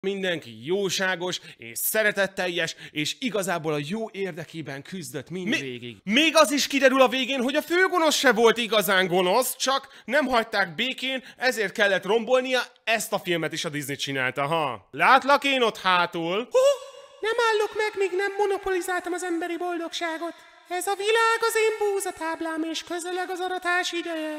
mindenki jóságos és szeretetteljes, és igazából a jó érdekében küzdött mindvégig. Mi? Még az is kiderül a végén, hogy a főgonosz se volt igazán gonosz, csak nem hagyták békén, ezért kellett rombolnia, ezt a filmet is a Disney csinálta, ha? Látlak én ott hátul. Hú, nem állok meg, míg nem monopolizáltam az emberi boldogságot. Ez a világ az én búzatáblám, és közeleg az aratás ideje.